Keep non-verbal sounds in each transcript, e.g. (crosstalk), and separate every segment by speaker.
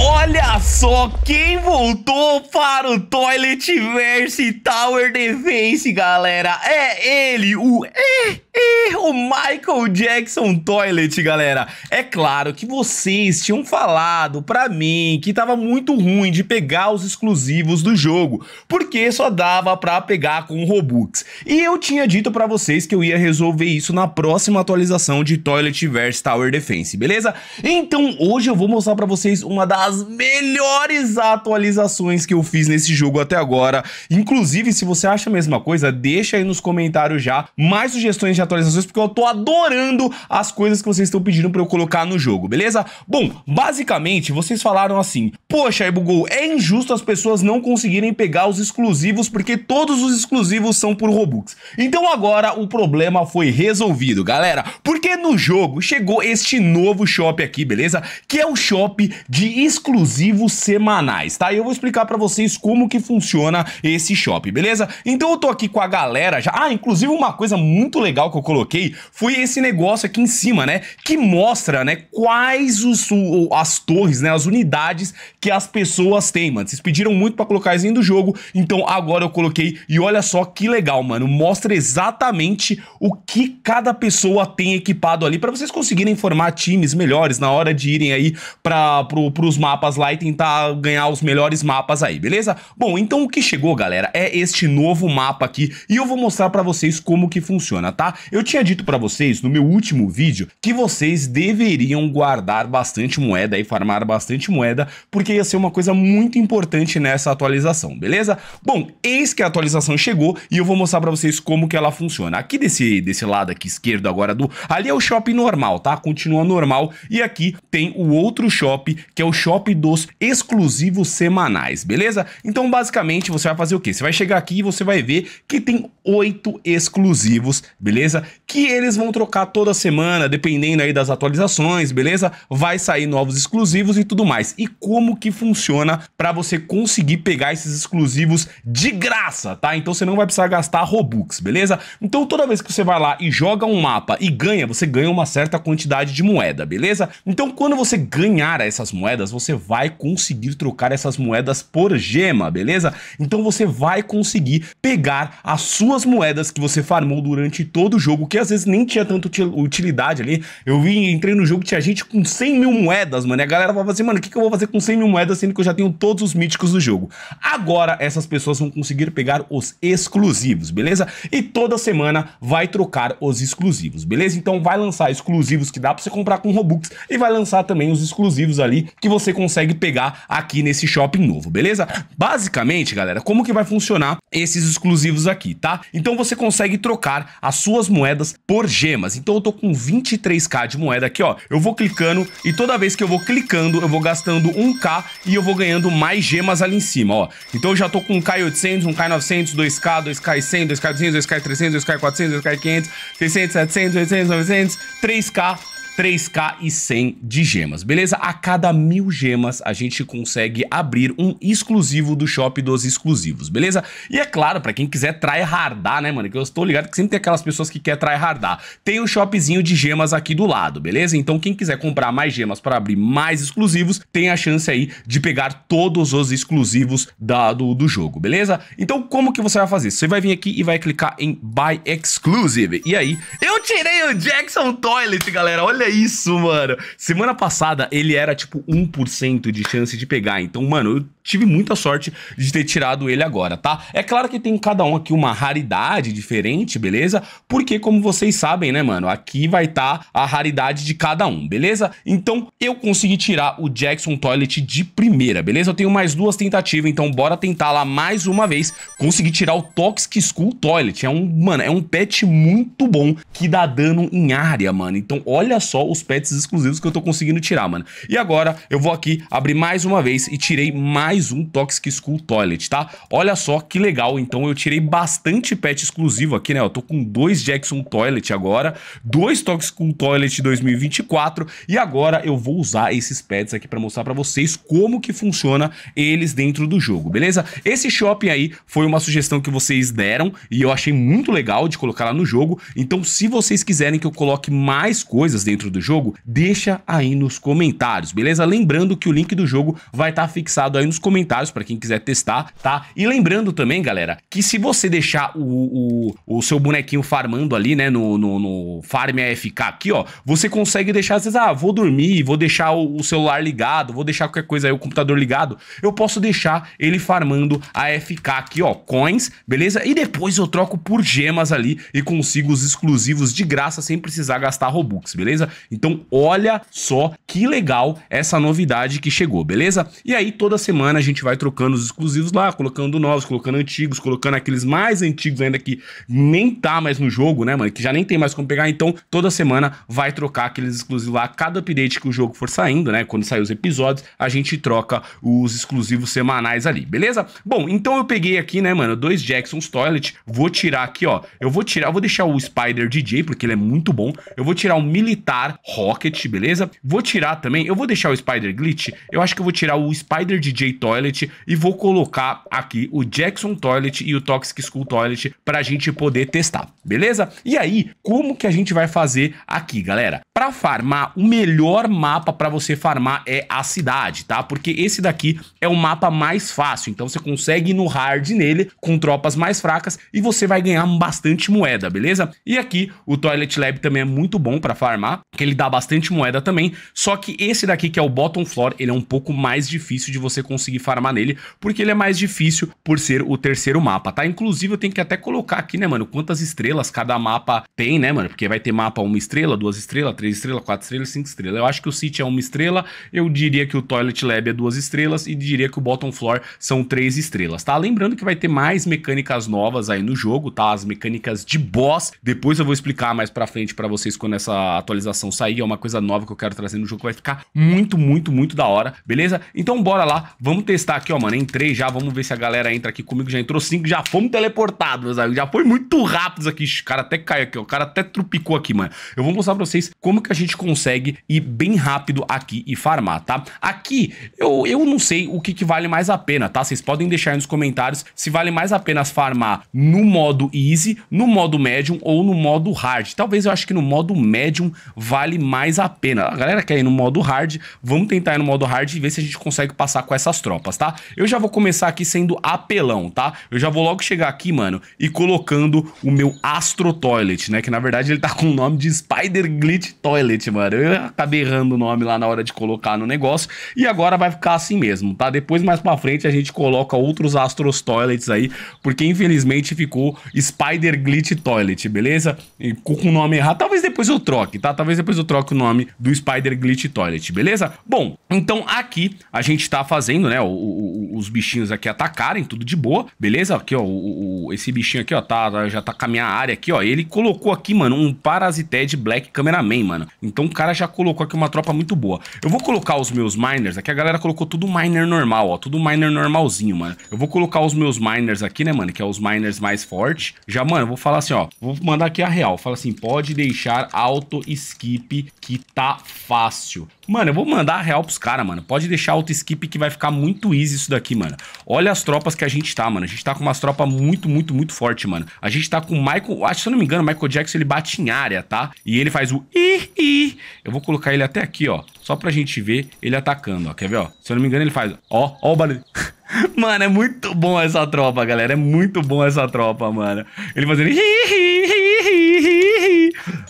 Speaker 1: Oh! Olha só quem voltou para o Toilet Verse Tower Defense, galera. É ele, o... É, é, o Michael Jackson Toilet, galera. É claro que vocês tinham falado pra mim que tava muito ruim de pegar os exclusivos do jogo, porque só dava pra pegar com Robux. E eu tinha dito pra vocês que eu ia resolver isso na próxima atualização de Toilet Verse Tower Defense, beleza? Então hoje eu vou mostrar pra vocês uma das melhores atualizações que eu fiz nesse jogo até agora. Inclusive, se você acha a mesma coisa, deixa aí nos comentários já mais sugestões de atualizações, porque eu tô adorando as coisas que vocês estão pedindo pra eu colocar no jogo, beleza? Bom, basicamente, vocês falaram assim, poxa, aí bugou, é injusto as pessoas não conseguirem pegar os exclusivos, porque todos os exclusivos são por Robux. Então agora o problema foi resolvido, galera, porque no jogo chegou este novo shop aqui, beleza? Que é o shop de exclusivos exclusivos semanais, tá? E eu vou explicar para vocês como que funciona esse shopping, beleza? Então eu tô aqui com a galera já. Ah, inclusive uma coisa muito legal que eu coloquei foi esse negócio aqui em cima, né? Que mostra, né, quais os, as torres, né, as unidades que as pessoas têm, mano. Vocês pediram muito para colocar isso do jogo, então agora eu coloquei e olha só que legal, mano. Mostra exatamente o que cada pessoa tem equipado ali para vocês conseguirem formar times melhores na hora de irem aí para pro, pros mapas mapas lá e tentar ganhar os melhores mapas aí, beleza? Bom, então o que chegou, galera, é este novo mapa aqui e eu vou mostrar pra vocês como que funciona, tá? Eu tinha dito pra vocês no meu último vídeo que vocês deveriam guardar bastante moeda e farmar bastante moeda, porque ia ser uma coisa muito importante nessa atualização, beleza? Bom, eis que a atualização chegou e eu vou mostrar pra vocês como que ela funciona. Aqui desse, desse lado aqui esquerdo agora do... Ali é o shopping normal, tá? Continua normal e aqui tem o outro shopping, que é o shopping dos exclusivos semanais, beleza? Então, basicamente, você vai fazer o quê? Você vai chegar aqui e você vai ver que tem oito exclusivos, beleza? Que eles vão trocar toda semana, dependendo aí das atualizações, beleza? Vai sair novos exclusivos e tudo mais. E como que funciona para você conseguir pegar esses exclusivos de graça, tá? Então você não vai precisar gastar Robux, beleza? Então toda vez que você vai lá e joga um mapa e ganha, você ganha uma certa quantidade de moeda, beleza? Então quando você ganhar essas moedas, você vai conseguir trocar essas moedas por gema, beleza? Então você vai conseguir pegar as suas moedas que você farmou durante todo o jogo, que às vezes nem tinha tanta utilidade ali. Eu vi, entrei no jogo, tinha gente com 100 mil moedas, mano, e a galera falava assim, mano, o que, que eu vou fazer com 100 mil moedas, sendo que eu já tenho todos os míticos do jogo? Agora essas pessoas vão conseguir pegar os exclusivos, beleza? E toda semana vai trocar os exclusivos, beleza? Então vai lançar exclusivos que dá pra você comprar com Robux e vai lançar também os exclusivos ali que você consegue consegue pegar aqui nesse shopping novo, beleza? Basicamente, galera, como que vai funcionar esses exclusivos aqui, tá? Então você consegue trocar as suas moedas por gemas. Então eu tô com 23k de moeda aqui, ó. Eu vou clicando e toda vez que eu vou clicando, eu vou gastando 1k e eu vou ganhando mais gemas ali em cima, ó. Então eu já tô com 1k800, 1k900, 2k, 2k100, 2k200, 2k300, 2k400, 2k500, 600, 700, 800, 900, 3k 3K e 100 de gemas, beleza? A cada mil gemas a gente consegue abrir um exclusivo do Shop dos Exclusivos, beleza? E é claro, pra quem quiser tryhardar, né, mano? Que eu estou ligado que sempre tem aquelas pessoas que quer tryhardar. Tem o um shopzinho de gemas aqui do lado, beleza? Então quem quiser comprar mais gemas para abrir mais exclusivos, tem a chance aí de pegar todos os exclusivos da, do, do jogo, beleza? Então como que você vai fazer? Você vai vir aqui e vai clicar em Buy Exclusive. E aí, eu tirei o Jackson Toilet, galera, olha isso, mano. Semana passada ele era tipo 1% de chance de pegar. Então, mano, eu tive muita sorte de ter tirado ele agora, tá? É claro que tem cada um aqui uma raridade diferente, beleza? Porque, como vocês sabem, né, mano? Aqui vai estar tá a raridade de cada um, beleza? Então, eu consegui tirar o Jackson Toilet de primeira, beleza? Eu tenho mais duas tentativas, então bora tentar lá mais uma vez. Consegui tirar o Toxic School Toilet. É um, mano, é um pet muito bom que dá dano em área, mano. Então, olha só só os pets exclusivos que eu tô conseguindo tirar, mano. E agora eu vou aqui abrir mais uma vez e tirei mais um Toxic School Toilet, tá? Olha só que legal, então eu tirei bastante pet exclusivo aqui, né? Eu tô com dois Jackson Toilet agora, dois Toxic School Toilet 2024 e agora eu vou usar esses pets aqui pra mostrar pra vocês como que funciona eles dentro do jogo, beleza? Esse shopping aí foi uma sugestão que vocês deram e eu achei muito legal de colocar lá no jogo, então se vocês quiserem que eu coloque mais coisas dentro dentro do jogo, deixa aí nos comentários, beleza? Lembrando que o link do jogo vai estar tá fixado aí nos comentários para quem quiser testar, tá? E lembrando também, galera, que se você deixar o, o, o seu bonequinho farmando ali, né, no, no, no Farm AFK aqui, ó, você consegue deixar, às vezes, ah, vou dormir, vou deixar o, o celular ligado, vou deixar qualquer coisa aí, o computador ligado, eu posso deixar ele farmando AFK aqui, ó, coins, beleza? E depois eu troco por gemas ali e consigo os exclusivos de graça sem precisar gastar Robux, beleza? Então olha só que legal essa novidade que chegou, beleza? E aí toda semana a gente vai trocando os exclusivos lá, colocando novos, colocando antigos, colocando aqueles mais antigos ainda que nem tá mais no jogo, né, mano? Que já nem tem mais como pegar, então toda semana vai trocar aqueles exclusivos lá, cada update que o jogo for saindo, né, quando sair os episódios, a gente troca os exclusivos semanais ali, beleza? Bom, então eu peguei aqui, né, mano, dois Jackson's Toilet, vou tirar aqui, ó, eu vou tirar, eu vou deixar o Spider DJ, porque ele é muito bom, eu vou tirar o Militar Star Rocket, beleza? Vou tirar também, eu vou deixar o Spider Glitch, eu acho que eu vou tirar o Spider DJ Toilet e vou colocar aqui o Jackson Toilet e o Toxic School Toilet pra gente poder testar, beleza? E aí, como que a gente vai fazer aqui, galera? Para farmar, o melhor mapa para você farmar é a cidade, tá? Porque esse daqui é o mapa mais fácil, então você consegue ir no hard nele com tropas mais fracas e você vai ganhar bastante moeda, beleza? E aqui o Toilet Lab também é muito bom para farmar, que ele dá bastante moeda também, só que esse daqui que é o Bottom Floor, ele é um pouco mais difícil de você conseguir farmar nele, porque ele é mais difícil por ser o terceiro mapa, tá? Inclusive eu tenho que até colocar aqui, né, mano, quantas estrelas cada mapa tem, né, mano? Porque vai ter mapa uma estrela, duas estrelas, três três estrelas, quatro estrelas, cinco estrelas. Eu acho que o City é uma estrela, eu diria que o Toilet Lab é duas estrelas e diria que o Bottom Floor são três estrelas, tá? Lembrando que vai ter mais mecânicas novas aí no jogo, tá? As mecânicas de boss. Depois eu vou explicar mais pra frente para vocês quando essa atualização sair. É uma coisa nova que eu quero trazer no jogo, vai ficar muito, muito, muito da hora, beleza? Então bora lá, vamos testar aqui, ó, mano. Entrei já, vamos ver se a galera entra aqui comigo. Já entrou cinco, já fomos teleportados, meus Já foi muito rápido aqui. O cara até caiu aqui, ó. O cara até trupicou aqui, mano. Eu vou mostrar pra vocês como como que a gente consegue ir bem rápido aqui e farmar, tá? Aqui, eu, eu não sei o que, que vale mais a pena, tá? Vocês podem deixar aí nos comentários se vale mais a pena farmar no modo easy, no modo medium ou no modo hard. Talvez eu acho que no modo medium vale mais a pena. A galera quer ir no modo hard, vamos tentar ir no modo hard e ver se a gente consegue passar com essas tropas, tá? Eu já vou começar aqui sendo apelão, tá? Eu já vou logo chegar aqui, mano, e colocando o meu Astro Toilet, né? Que na verdade ele tá com o nome de Spider Glitch Toilet Toilet, mano. Eu acabei errando o nome lá na hora de colocar no negócio. E agora vai ficar assim mesmo, tá? Depois, mais pra frente, a gente coloca outros Astros Toilets aí, porque infelizmente ficou Spider Glitch Toilet, beleza? E com o nome errado. Talvez depois eu troque, tá? Talvez depois eu troque o nome do Spider Glitch Toilet, beleza? Bom, então aqui a gente tá fazendo, né, o, o, os bichinhos aqui atacarem, tudo de boa, beleza? Aqui, ó, o, esse bichinho aqui, ó, tá, já tá com a minha área aqui, ó. Ele colocou aqui, mano, um Parasitad Black Cameraman, mano. Então o cara já colocou aqui uma tropa muito boa. Eu vou colocar os meus miners aqui. A galera colocou tudo miner normal, ó. Tudo miner normalzinho, mano. Eu vou colocar os meus miners aqui, né, mano? Que é os miners mais fortes. Já, mano, vou falar assim, ó. Vou mandar aqui a real. Fala assim, pode deixar auto skip que tá fácil. Mano, eu vou mandar a real pros caras, mano. Pode deixar auto skip que vai ficar muito easy isso daqui, mano. Olha as tropas que a gente tá, mano. A gente tá com umas tropas muito, muito, muito forte, mano. A gente tá com o Michael... Acho, se eu não me engano, o Michael Jackson, ele bate em área, tá? E ele faz o... I, I. Eu vou colocar ele até aqui, ó. Só pra gente ver ele atacando, ó. Quer ver, ó? Se eu não me engano, ele faz... Ó, ó o barulho. (laughs) mano, é muito bom essa tropa, galera. É muito bom essa tropa, mano. Ele fazendo... Hi, hi.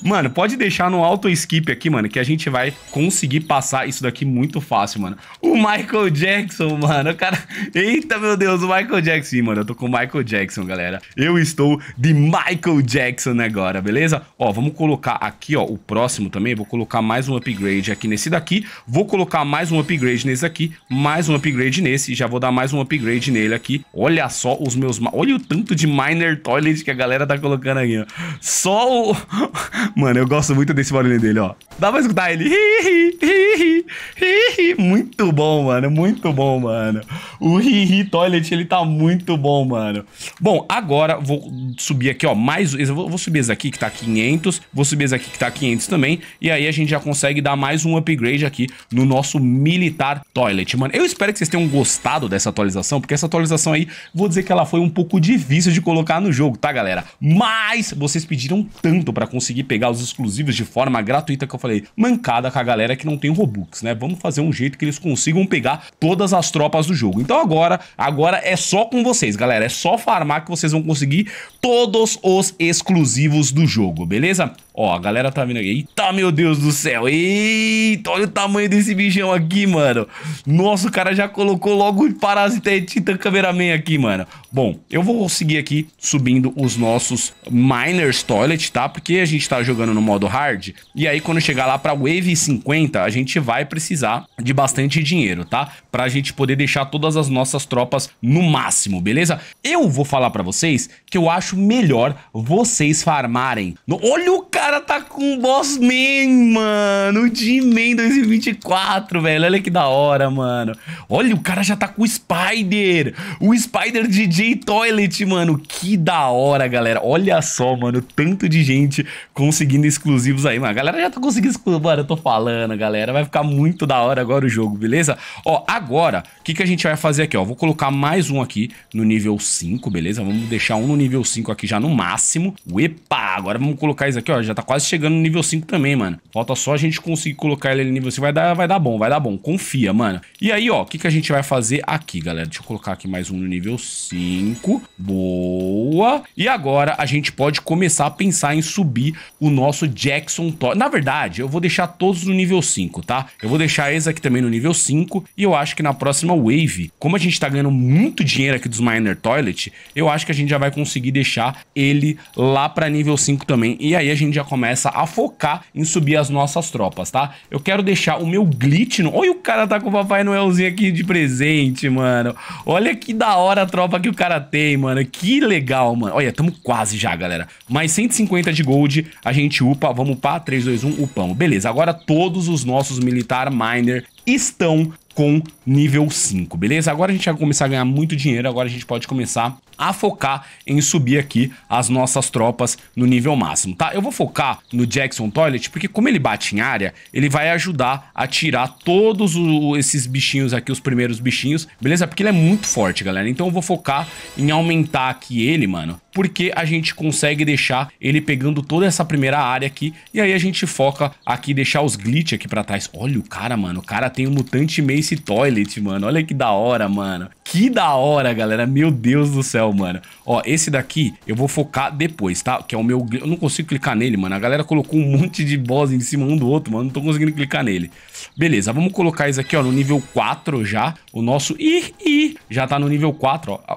Speaker 1: Mano, pode deixar no auto skip aqui, mano, que a gente vai conseguir passar isso daqui muito fácil, mano. O Michael Jackson, mano, o cara... Eita, meu Deus, o Michael Jackson. mano, eu tô com o Michael Jackson, galera. Eu estou de Michael Jackson agora, beleza? Ó, vamos colocar aqui, ó, o próximo também. Vou colocar mais um upgrade aqui nesse daqui. Vou colocar mais um upgrade nesse aqui, mais um upgrade nesse. Já vou dar mais um upgrade nele aqui. Olha só os meus... Olha o tanto de Miner Toilet que a galera tá colocando aqui, ó. Só o... Mano, eu gosto muito desse barulho dele, ó. Dá pra escutar ele. Muito bom, mano. Muito bom, mano. O Hihi Toilet, ele tá muito bom, mano. Bom, agora vou subir aqui, ó. Mais... Eu vou subir esse aqui que tá 500. Vou subir esse aqui que tá 500 tá também. E aí a gente já consegue dar mais um upgrade aqui no nosso Militar Toilet, mano. Eu espero que vocês tenham gostado dessa atualização, porque essa atualização aí, vou dizer que ela foi um pouco difícil de colocar no jogo, tá, galera? Mas vocês pediram tanto pra conseguir pegar pegar os exclusivos de forma gratuita que eu falei. Mancada com a galera que não tem Robux, né? Vamos fazer um jeito que eles consigam pegar todas as tropas do jogo. Então agora, agora é só com vocês, galera. É só farmar que vocês vão conseguir todos os exclusivos do jogo, beleza? Ó, a galera tá vindo aqui. Eita, meu Deus do céu. Eita, olha o tamanho desse bichão aqui, mano. Nossa, o cara já colocou logo o parasita e Titan Cameraman aqui, mano. Bom, eu vou seguir aqui subindo os nossos Miners Toilet, tá? Porque a gente tá jogando no modo hard. E aí, quando chegar lá pra Wave 50, a gente vai precisar de bastante dinheiro, tá? Pra gente poder deixar todas as nossas tropas no máximo, beleza? Eu vou falar pra vocês que eu acho melhor vocês farmarem. No... Olha o cara! cara tá com o Boss Man, mano. O G-Man 2024, velho. Olha que da hora, mano. Olha, o cara já tá com o Spider. O Spider DJ Toilet, mano. Que da hora, galera. Olha só, mano. Tanto de gente conseguindo exclusivos aí, mano. A galera já tá conseguindo exclusivos. Mano, eu tô falando, galera. Vai ficar muito da hora agora o jogo, beleza? Ó, agora, o que, que a gente vai fazer aqui, ó? Vou colocar mais um aqui no nível 5, beleza? Vamos deixar um no nível 5 aqui já no máximo. Epa! Agora vamos colocar isso aqui, ó. Já tá quase chegando no nível 5 também, mano. Falta só a gente conseguir colocar ele no nível 5. Vai dar, vai dar bom, vai dar bom. Confia, mano. E aí, ó, o que, que a gente vai fazer aqui, galera? Deixa eu colocar aqui mais um no nível 5. Boa. E agora a gente pode começar a pensar em subir o nosso Jackson Todd. Na verdade, eu vou deixar todos no nível 5, tá? Eu vou deixar esse aqui também no nível 5. E eu acho que na próxima wave, como a gente tá ganhando muito dinheiro aqui dos Miner Toilet, eu acho que a gente já vai conseguir deixar ele lá pra nível 5 também. E aí a gente já começa a focar em subir as nossas tropas, tá? Eu quero deixar o meu glitch no... Olha o cara tá com o Papai Noelzinho aqui de presente, mano. Olha que da hora a tropa que o cara tem, mano. Que legal, mano. Olha, tamo quase já, galera. Mais 150 de gold, a gente upa. Vamos upar. 3, 2, 1, upamos. Beleza, agora todos os nossos militar miner estão com nível 5, beleza? Agora a gente vai começar a ganhar muito dinheiro, agora a gente pode começar a focar em subir aqui as nossas tropas no nível máximo, tá? Eu vou focar no Jackson Toilet, porque como ele bate em área, ele vai ajudar a tirar todos o, esses bichinhos aqui, os primeiros bichinhos, beleza? Porque ele é muito forte, galera, então eu vou focar em aumentar aqui ele, mano, porque a gente consegue deixar ele pegando toda essa primeira área aqui, e aí a gente foca aqui, deixar os glitch aqui pra trás. Olha o cara, mano, o cara tem o um Mutante Mace Toilet, mano. Olha que da hora, mano. Que da hora, galera. Meu Deus do céu, mano. Ó, esse daqui eu vou focar depois, tá? Que é o meu... Eu não consigo clicar nele, mano. A galera colocou um (laughs) monte de boss em cima um do outro, mano. Não tô conseguindo clicar nele. Beleza, vamos colocar isso aqui, ó, no nível 4 já. O nosso... Ih, ih, já tá no nível 4, ó.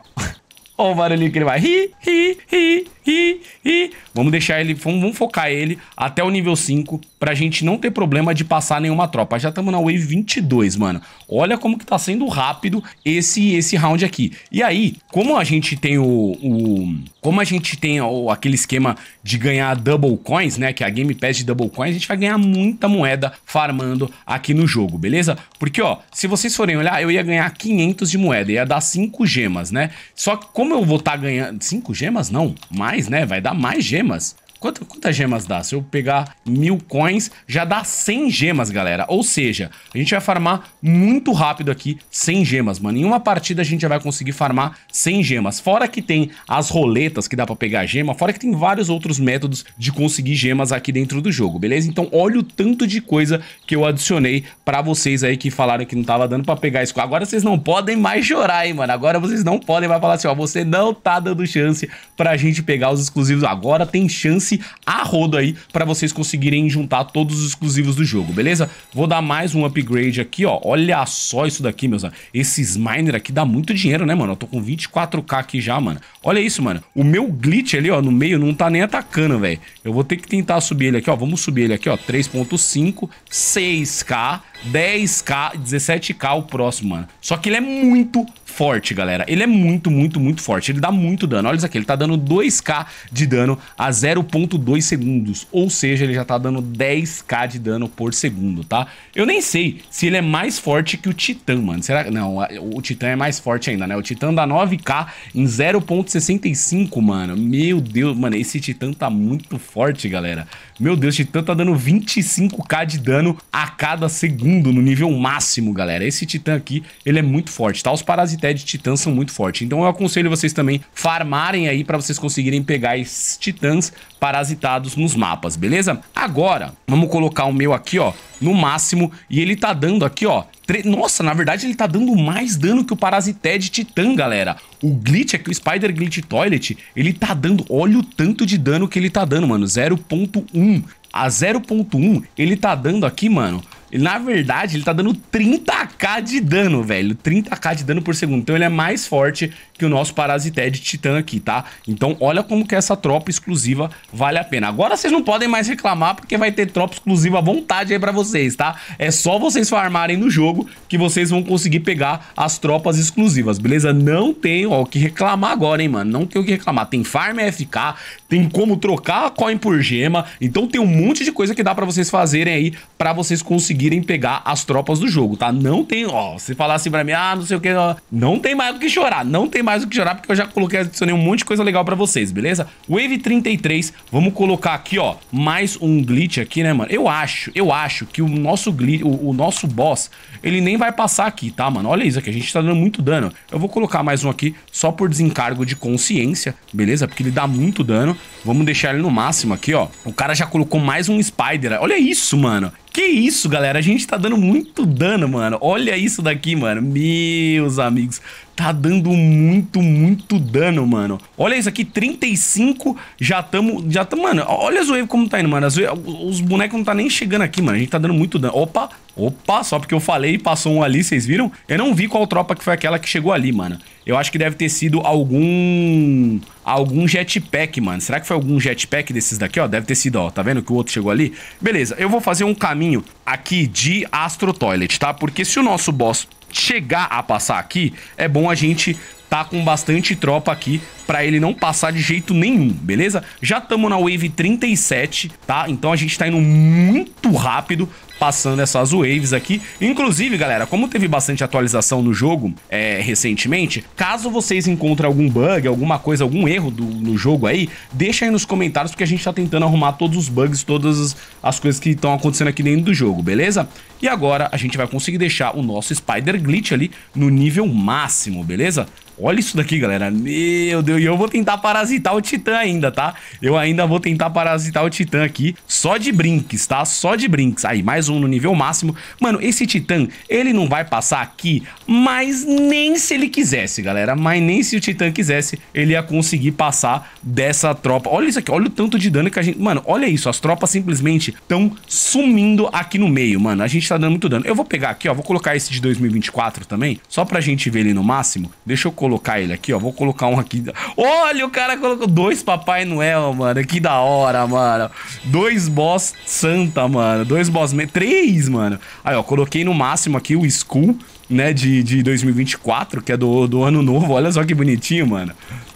Speaker 1: Olha o barulhinho que ele vai. Hi, hi, hi, hi, hi. Vamos deixar ele, vamos, focar ele até o nível 5 pra gente não ter problema de passar nenhuma tropa. Já estamos na wave 22, mano. Olha como que tá sendo rápido esse, esse round aqui. E aí, como a gente tem o... o como a gente tem ó, aquele esquema de ganhar double coins, né, que é a Game Pass de double coins, a gente vai ganhar muita moeda farmando aqui no jogo, beleza? Porque, ó, se vocês forem olhar, eu ia ganhar 500 de moeda, ia dar 5 gemas, né? Só que como eu vou estar tá ganhando... 5 gemas? Não, mais, né? Vai dar mais gemas. Quanto, quantas gemas dá? Se eu pegar mil coins, já dá 100 gemas, galera. Ou seja, a gente vai farmar muito rápido aqui 100 gemas, mano. Em uma partida a gente já vai conseguir farmar 100 gemas. Fora que tem as roletas que dá pra pegar gema, fora que tem vários outros métodos de conseguir gemas aqui dentro do jogo, beleza? Então olha o tanto de coisa que eu adicionei pra vocês aí que falaram que não tava dando pra pegar isso. Agora vocês não podem mais chorar, hein, mano. Agora vocês não podem mais falar assim, ó, você não tá dando chance pra gente pegar os exclusivos. Agora tem chance Fluminense a aí para vocês conseguirem juntar todos os exclusivos do jogo, beleza? Vou dar mais um upgrade aqui, ó. Olha só isso daqui, meus amigos. Esses miner aqui dá muito dinheiro, né, mano? Eu tô com 24k aqui já, mano. Olha isso, mano. O meu glitch ali, ó, no meio não tá nem atacando, velho. Eu vou ter que tentar subir ele aqui, ó. Vamos subir ele aqui, ó. 3.5, 6k. 10k, 17k o próximo, mano. Só que ele é muito forte, galera. Ele é muito, muito, muito forte. Ele dá muito dano. Olha isso aqui, ele tá dando 2k de dano a 0.2 segundos. Ou seja, ele já tá dando 10k de dano por segundo, tá? Eu nem sei se ele é mais forte que o Titã, mano. Será que... Não, o Titã é mais forte ainda, né? O Titã dá 9k em 0.65, mano. Meu Deus, mano, esse Titã tá muito forte, galera. Meu Deus, Titã tá dando 25k de dano a cada segundo no nível máximo, galera. Esse Titã aqui, ele é muito forte, tá? Os Parasités de Titã são muito fortes. Então eu aconselho vocês também farmarem aí pra vocês conseguirem pegar esses Titãs parasitados nos mapas, beleza? Agora, vamos colocar o meu aqui, ó, no máximo. E ele tá dando aqui, ó, nossa, na verdade ele tá dando mais dano que o Parasited Titan, galera. O glitch aqui, o Spider Glitch Toilet, ele tá dando... Olha o tanto de dano que ele tá dando, mano. 0.1. A 0.1, ele tá dando aqui, mano, na verdade, ele tá dando 30k de dano, velho. 30k de dano por segundo. Então ele é mais forte que o nosso Parasited Titã aqui, tá? Então olha como que essa tropa exclusiva vale a pena. Agora vocês não podem mais reclamar porque vai ter tropa exclusiva à vontade aí pra vocês, tá? É só vocês farmarem no jogo que vocês vão conseguir pegar as tropas exclusivas, beleza? Não tem, ó, o que reclamar agora, hein, mano? Não tem o que reclamar. Tem farm FK, tem como trocar a coin por gema. Então tem um monte de coisa que dá pra vocês fazerem aí pra vocês conseguirem conseguirem pegar as tropas do jogo, tá? Não tem, ó, se falar assim pra mim, ah, não sei o que, ó, não tem mais o que chorar, não tem mais o que chorar, porque eu já coloquei, adicionei um monte de coisa legal pra vocês, beleza? Wave 33, vamos colocar aqui, ó, mais um glitch aqui, né, mano? Eu acho, eu acho que o nosso glitch, o, o nosso boss, ele nem vai passar aqui, tá, mano? Olha isso aqui, a gente tá dando muito dano. Eu vou colocar mais um aqui, só por desencargo de consciência, beleza? Porque ele dá muito dano. Vamos deixar ele no máximo aqui, ó. O cara já colocou mais um Spider. Olha isso, mano. Que isso, galera? A gente tá dando muito dano, mano. Olha isso daqui, mano. Meus amigos, tá dando muito, muito dano, mano. Olha isso aqui, 35, já tamo... Já tamo mano, olha a Zoe como tá indo, mano. os bonecos não tá nem chegando aqui, mano. A gente tá dando muito dano. Opa, Opa, só porque eu falei, passou um ali, vocês viram? Eu não vi qual tropa que foi aquela que chegou ali, mano. Eu acho que deve ter sido algum... Algum jetpack, mano. Será que foi algum jetpack desses daqui, ó? Deve ter sido, ó. Tá vendo que o outro chegou ali? Beleza, eu vou fazer um caminho aqui de Astro Toilet, tá? Porque se o nosso boss chegar a passar aqui, é bom a gente tá com bastante tropa aqui para ele não passar de jeito nenhum, beleza? Já estamos na Wave 37, tá? Então a gente tá indo muito rápido passando essas waves aqui. Inclusive, galera, como teve bastante atualização no jogo é, recentemente, caso vocês encontrem algum bug, alguma coisa, algum erro do, no jogo aí, deixa aí nos comentários, porque a gente tá tentando arrumar todos os bugs, todas as coisas que estão acontecendo aqui dentro do jogo, beleza? E agora a gente vai conseguir deixar o nosso Spider Glitch ali no nível máximo, beleza? Olha isso daqui, galera. Meu Deus, e eu vou tentar parasitar o Titã ainda, tá? Eu ainda vou tentar parasitar o Titã aqui, só de brinques, tá? Só de brinques. Aí, mais um no nível máximo. Mano, esse Titã, ele não vai passar aqui, mas nem se ele quisesse, galera. Mas nem se o Titã quisesse, ele ia conseguir passar dessa tropa. Olha isso aqui, olha o tanto de dano que a gente... Mano, olha isso, as tropas simplesmente estão sumindo aqui no meio, mano. A gente tá dando muito dano. Eu vou pegar aqui, ó, vou colocar esse de 2024 também, só pra gente ver ele no máximo. Deixa eu colocar colocar ele aqui, ó. Vou colocar um aqui. Olha, o cara colocou dois Papai Noel, mano. Que da hora, mano. Dois boss santa, mano. Dois boss... Três, mano. Aí, ó. Coloquei no máximo aqui o Skull, né? De, de 2024, que é do, do ano novo. Olha só que bonitinho, mano.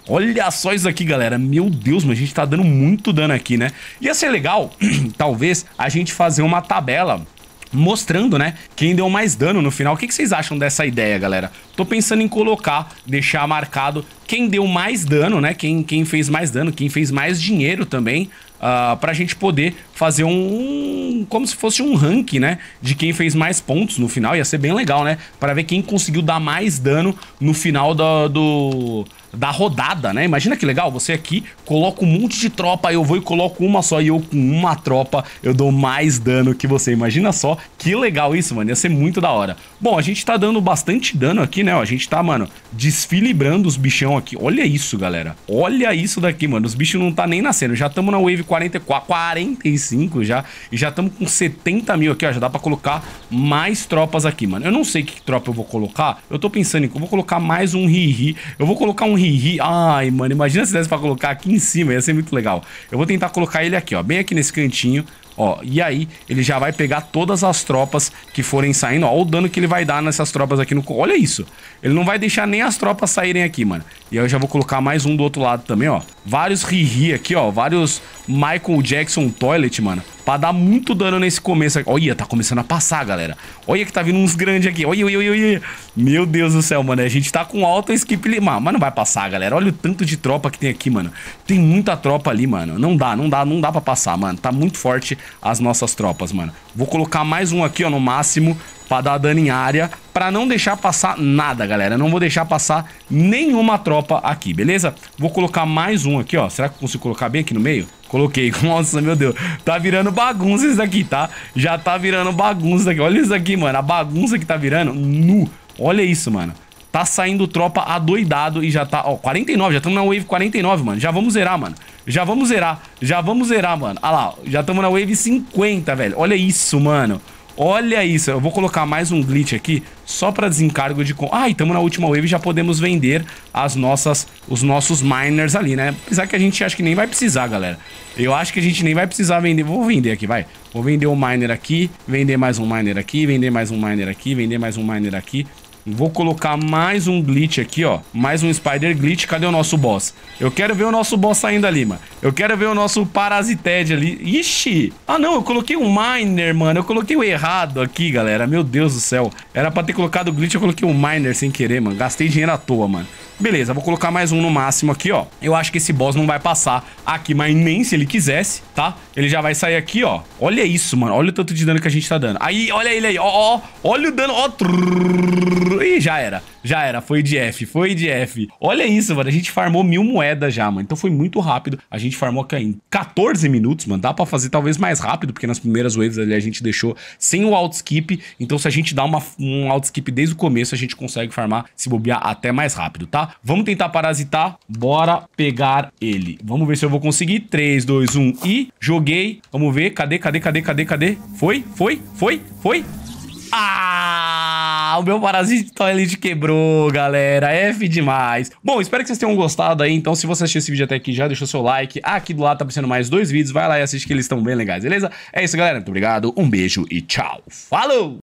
Speaker 1: Olha só isso aqui, galera. Meu Deus, mas a gente tá dando muito dano aqui, né? Ia ser legal, (clears throat) talvez, a gente fazer uma tabela mostrando, né, quem deu mais dano no final. O que, que, vocês acham dessa ideia, galera? Tô pensando em colocar, deixar marcado quem deu mais dano, né, quem, quem fez mais dano, quem fez mais dinheiro também, uh, pra gente poder fazer um, como se fosse um rank né, de quem fez mais pontos no final. Ia ser bem legal, né, para ver quem conseguiu dar mais dano no final do, do da rodada, né? Imagina que legal, você aqui coloca um monte de tropa, eu vou e coloco uma só, e eu com uma tropa eu dou mais dano que você. Imagina só que legal isso, mano. Ia ser muito da hora. Bom, a gente tá dando bastante dano aqui, né? A gente tá, mano, desfilibrando os bichão aqui. Olha isso, galera. Olha isso daqui, mano. Os bichos não tá nem nascendo. Já estamos na wave 44, 45 já. E já estamos com 70 mil aqui, ó. Já dá pra colocar mais tropas aqui, mano. Eu não sei que tropa eu vou colocar. Eu tô pensando em... Eu vou colocar mais um Riri. Eu vou colocar um Riri Ih, ai, mano, imagina se desse pra colocar aqui em cima, ia ser muito legal. Eu vou tentar colocar ele aqui, ó, bem aqui nesse cantinho, ó. E aí, ele já vai pegar todas as tropas que forem saindo, ó, o dano que ele vai dar nessas tropas aqui no... Olha isso, ele não vai deixar nem as tropas saírem aqui, mano. E aí eu já vou colocar mais um do outro lado também, ó. Vários Riri aqui, ó, vários Michael Jackson Toilet, mano. Pra dar muito dano nesse começo aqui. Olha, tá começando a passar, galera. Olha que tá vindo uns grandes aqui. Olha, olha, olha, olha. Meu Deus do céu, mano. A gente tá com alta skip limar. Mas não vai passar, galera. Olha o tanto de tropa que tem aqui, mano. Tem muita tropa ali, mano. Não dá, não dá, não dá pra passar, mano. Tá muito forte as nossas tropas, mano. Vou colocar mais um aqui, ó, no máximo pra dar dano em área, pra não deixar passar nada, galera. não vou deixar passar nenhuma tropa aqui, beleza? Vou colocar mais um aqui, ó. Será que eu consigo colocar bem aqui no meio? Coloquei. (laughs) Nossa, meu Deus. Tá virando bagunça isso aqui, tá? Já tá virando bagunça aqui. Olha isso aqui, mano. A bagunça que tá virando. Nu. Olha isso, mano. Tá saindo tropa adoidado e já tá... Ó, 49. Já estamos na wave 49, mano. Já vamos zerar, mano. Já vamos zerar. Já vamos zerar, mano. Olha lá. Já estamos na wave 50, velho. Olha isso, mano. Olha isso, eu vou colocar mais um glitch aqui só para desencargo de... Ah, estamos na última wave já podemos vender as nossas, os nossos miners ali, né? Apesar que a gente acho que nem vai precisar, galera. Eu acho que a gente nem vai precisar vender. Vou vender aqui, vai. Vou vender um miner aqui, vender mais um miner aqui, vender mais um miner aqui, vender mais um miner aqui. Vou colocar mais um glitch aqui, ó. Mais um spider glitch. Cadê o nosso boss? Eu quero ver o nosso boss saindo ali, mano. Eu quero ver o nosso parasited ali. Ixi! Ah, não. Eu coloquei um miner, mano. Eu coloquei o errado aqui, galera. Meu Deus do céu. Era pra ter colocado o glitch. Eu coloquei um miner sem querer, mano. Gastei dinheiro à toa, mano. Beleza, vou colocar mais um no máximo aqui, ó. Eu acho que esse boss não vai passar aqui, mas nem se ele quisesse, tá? Ele já vai sair aqui, ó. Olha isso, mano. Olha o tanto de dano que a gente tá dando. Aí, olha ele aí, ó, ó. Olha o dano, ó. Ih, já era. Já era, foi de F, foi de F. Olha isso, mano. A gente farmou mil moedas já, mano. Então foi muito rápido. A gente farmou aqui em 14 minutos, mano. Dá pra fazer talvez mais rápido, porque nas primeiras waves ali a gente deixou sem o outskip. Então se a gente dá uma, um outskip desde o começo, a gente consegue farmar, se bobear, até mais rápido, tá? Vamos tentar parasitar. Bora pegar ele. Vamos ver se eu vou conseguir. 3, 2, 1 e joguei. Vamos ver. Cadê, cadê, cadê, cadê, cadê? Foi, foi, foi, foi. Ah, o meu parasito elite tá quebrou, galera. F demais. Bom, espero que vocês tenham gostado aí. Então, se você assistiu esse vídeo até aqui, já deixou seu like. Aqui do lado tá aparecendo mais dois vídeos. Vai lá e assiste que eles estão bem legais, beleza? É isso, galera. Muito obrigado. Um beijo e tchau. Falou!